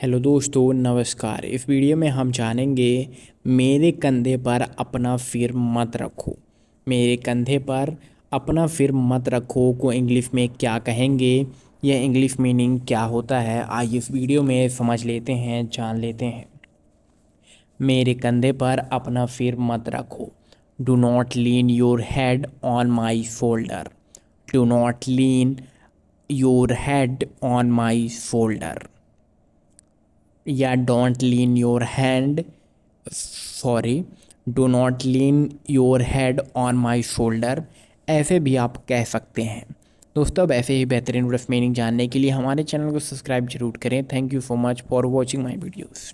hello दोस्तों नमस्कार इस वीडियो में हम जानेंगे मेरे कंधे पर अपना फिर मत रखो मेरे कंधे पर अपना फिर मत रखो को इंग्लिश में क्या कहेंगे या इंग्लिश मीनिंग क्या होता है आइए इस वीडियो में समझ लेते हैं जान लेते हैं मेरे कंधे पर अपना फिर मत रखो do not lean your head on my shoulder do not lean your head on my shoulder या don't lean your hand sorry do not lean your head on my shoulder ऐसे भी आप कह सकते हैं दोस्तों अब ऐसे ही बेहतरीन रफ मीनिंग जानने के लिए हमारे चैनल को सब्सक्राइब जरूर करें thank you so much for watching my videos